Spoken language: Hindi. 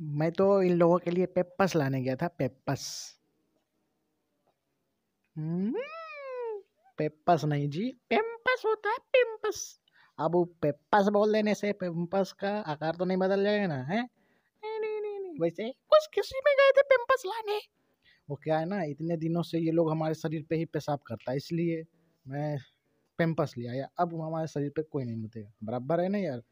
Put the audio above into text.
मैं तो इन लोगों के लिए पेपस लाने गया था पेपस हम्म, पेपस नहीं जी पेम्पस होता है पेम्पस अब पेपस बोल देने से पेम्पस का आकार तो नहीं बदल जाएगा ना है नहीं नहीं नहीं, नहीं। वैसे कुछ किसी में गए थे पेम्पस लाने वो क्या है ना इतने दिनों से ये लोग हमारे शरीर पे ही पेशाब करता है इसलिए मैं पेम्पस ले आया अब हमारे शरीर पे कोई नहीं मिलते बराबर है ना यार